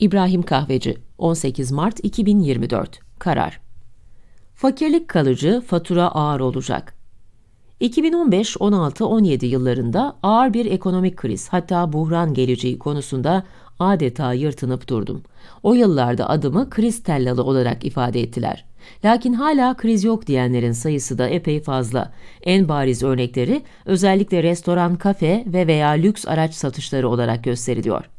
İbrahim Kahveci 18 Mart 2024 Karar Fakirlik kalıcı, fatura ağır olacak. 2015, 16, 17 yıllarında ağır bir ekonomik kriz hatta buhran geleceği konusunda adeta yırtınıp durdum. O yıllarda adımı kriz tellalı olarak ifade ettiler. Lakin hala kriz yok diyenlerin sayısı da epey fazla. En bariz örnekleri özellikle restoran, kafe ve veya lüks araç satışları olarak gösteriliyor.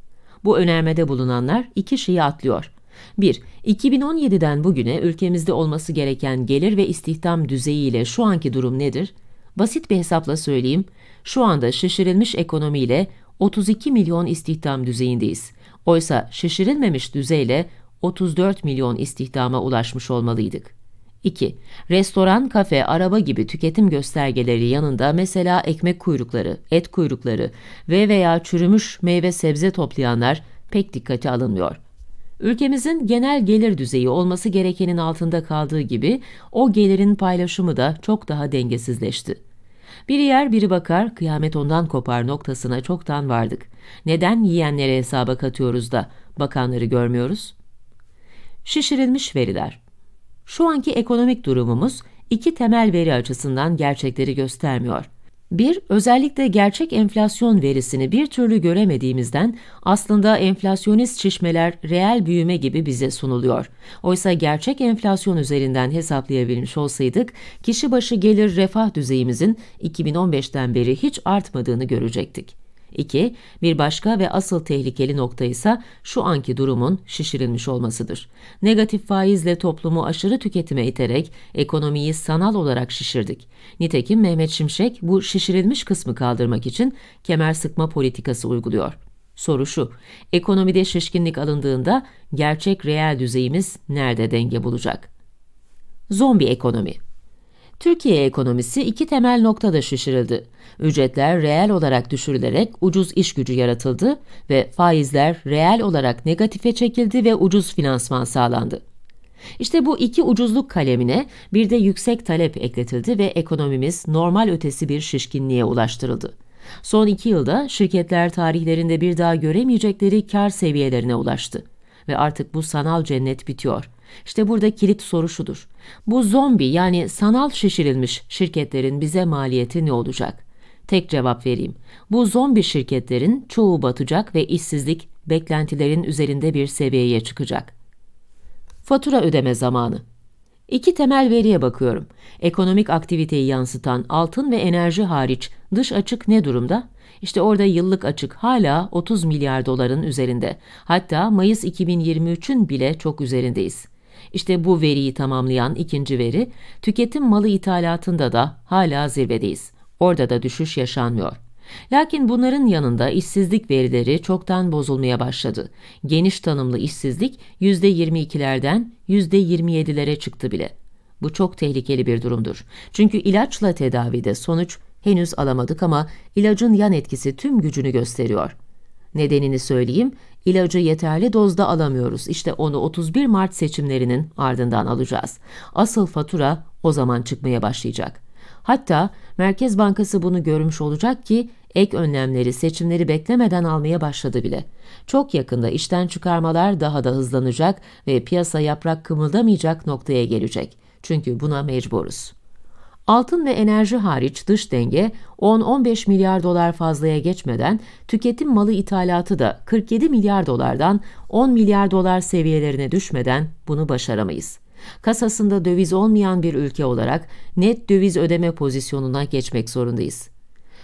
Bu önermede bulunanlar iki şeyi atlıyor. 1. 2017'den bugüne ülkemizde olması gereken gelir ve istihdam düzeyiyle şu anki durum nedir? Basit bir hesapla söyleyeyim, şu anda şişirilmiş ekonomiyle 32 milyon istihdam düzeyindeyiz. Oysa şişirilmemiş düzeyle 34 milyon istihdama ulaşmış olmalıydık. 2. Restoran, kafe, araba gibi tüketim göstergeleri yanında mesela ekmek kuyrukları, et kuyrukları ve veya çürümüş meyve sebze toplayanlar pek dikkate alınmıyor. Ülkemizin genel gelir düzeyi olması gerekenin altında kaldığı gibi o gelirin paylaşımı da çok daha dengesizleşti. Biri yer biri bakar, kıyamet ondan kopar noktasına çoktan vardık. Neden yiyenlere hesaba katıyoruz da bakanları görmüyoruz? Şişirilmiş veriler şu anki ekonomik durumumuz iki temel veri açısından gerçekleri göstermiyor. Bir, özellikle gerçek enflasyon verisini bir türlü göremediğimizden aslında enflasyonist şişmeler reel büyüme gibi bize sunuluyor. Oysa gerçek enflasyon üzerinden hesaplayabilmiş olsaydık, kişi başı gelir refah düzeyimizin 2015'ten beri hiç artmadığını görecektik. 2. Bir başka ve asıl tehlikeli nokta ise şu anki durumun şişirilmiş olmasıdır. Negatif faizle toplumu aşırı tüketime iterek ekonomiyi sanal olarak şişirdik. Nitekim Mehmet Şimşek bu şişirilmiş kısmı kaldırmak için kemer sıkma politikası uyguluyor. Soru şu, ekonomide şişkinlik alındığında gerçek reel düzeyimiz nerede denge bulacak? Zombi ekonomi Türkiye ekonomisi iki temel noktada şişirildi. Ücretler reel olarak düşürülerek ucuz iş gücü yaratıldı ve faizler reel olarak negatife çekildi ve ucuz finansman sağlandı. İşte bu iki ucuzluk kalemine bir de yüksek talep ekletildi ve ekonomimiz normal ötesi bir şişkinliğe ulaştırıldı. Son iki yılda şirketler tarihlerinde bir daha göremeyecekleri kar seviyelerine ulaştı ve artık bu sanal cennet bitiyor. İşte burada kilit soru şudur. Bu zombi yani sanal şişirilmiş şirketlerin bize maliyeti ne olacak? Tek cevap vereyim. Bu zombi şirketlerin çoğu batacak ve işsizlik beklentilerin üzerinde bir seviyeye çıkacak. Fatura ödeme zamanı. İki temel veriye bakıyorum. Ekonomik aktiviteyi yansıtan altın ve enerji hariç dış açık ne durumda? İşte orada yıllık açık hala 30 milyar doların üzerinde. Hatta Mayıs 2023'ün bile çok üzerindeyiz. İşte bu veriyi tamamlayan ikinci veri, tüketim malı ithalatında da hala zirvedeyiz. Orada da düşüş yaşanmıyor. Lakin bunların yanında işsizlik verileri çoktan bozulmaya başladı. Geniş tanımlı işsizlik %22'lerden %27'lere çıktı bile. Bu çok tehlikeli bir durumdur. Çünkü ilaçla tedavide sonuç henüz alamadık ama ilacın yan etkisi tüm gücünü gösteriyor. Nedenini söyleyeyim, ilacı yeterli dozda alamıyoruz. İşte onu 31 Mart seçimlerinin ardından alacağız. Asıl fatura o zaman çıkmaya başlayacak. Hatta Merkez Bankası bunu görmüş olacak ki Ek önlemleri seçimleri beklemeden almaya başladı bile. Çok yakında işten çıkarmalar daha da hızlanacak ve piyasa yaprak kımıldamayacak noktaya gelecek. Çünkü buna mecburuz. Altın ve enerji hariç dış denge 10-15 milyar dolar fazlaya geçmeden tüketim malı ithalatı da 47 milyar dolardan 10 milyar dolar seviyelerine düşmeden bunu başaramayız. Kasasında döviz olmayan bir ülke olarak net döviz ödeme pozisyonuna geçmek zorundayız.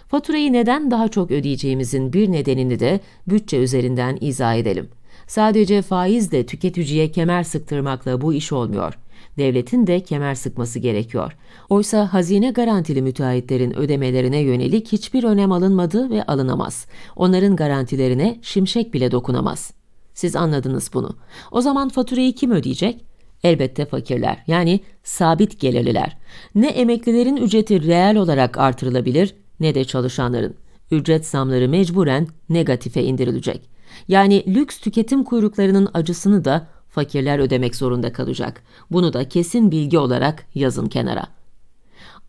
Faturayı neden daha çok ödeyeceğimizin bir nedenini de bütçe üzerinden izah edelim. Sadece faizle tüketiciye kemer sıktırmakla bu iş olmuyor. Devletin de kemer sıkması gerekiyor. Oysa hazine garantili müteahhitlerin ödemelerine yönelik hiçbir önem alınmadı ve alınamaz. Onların garantilerine şimşek bile dokunamaz. Siz anladınız bunu. O zaman faturayı kim ödeyecek? Elbette fakirler yani sabit gelirliler. Ne emeklilerin ücreti reel olarak artırılabilir ne de çalışanların. Ücret zamları mecburen negatife indirilecek. Yani lüks tüketim kuyruklarının acısını da fakirler ödemek zorunda kalacak. Bunu da kesin bilgi olarak yazın kenara.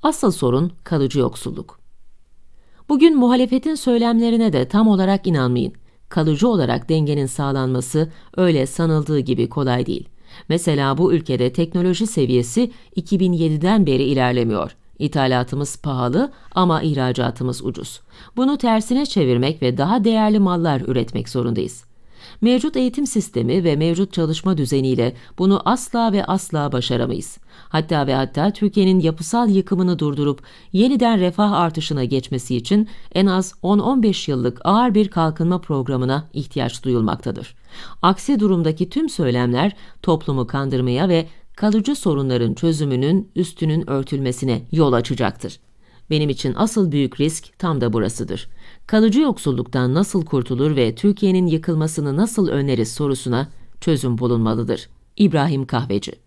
Asıl sorun kalıcı yoksulluk. Bugün muhalefetin söylemlerine de tam olarak inanmayın. Kalıcı olarak dengenin sağlanması öyle sanıldığı gibi kolay değil. Mesela bu ülkede teknoloji seviyesi 2007'den beri ilerlemiyor. İthalatımız pahalı ama ihracatımız ucuz. Bunu tersine çevirmek ve daha değerli mallar üretmek zorundayız. Mevcut eğitim sistemi ve mevcut çalışma düzeniyle bunu asla ve asla başaramayız. Hatta ve hatta Türkiye'nin yapısal yıkımını durdurup yeniden refah artışına geçmesi için en az 10-15 yıllık ağır bir kalkınma programına ihtiyaç duyulmaktadır. Aksi durumdaki tüm söylemler toplumu kandırmaya ve kalıcı sorunların çözümünün üstünün örtülmesine yol açacaktır. Benim için asıl büyük risk tam da burasıdır. Kalıcı yoksulluktan nasıl kurtulur ve Türkiye'nin yıkılmasını nasıl öneriz sorusuna çözüm bulunmalıdır. İbrahim Kahveci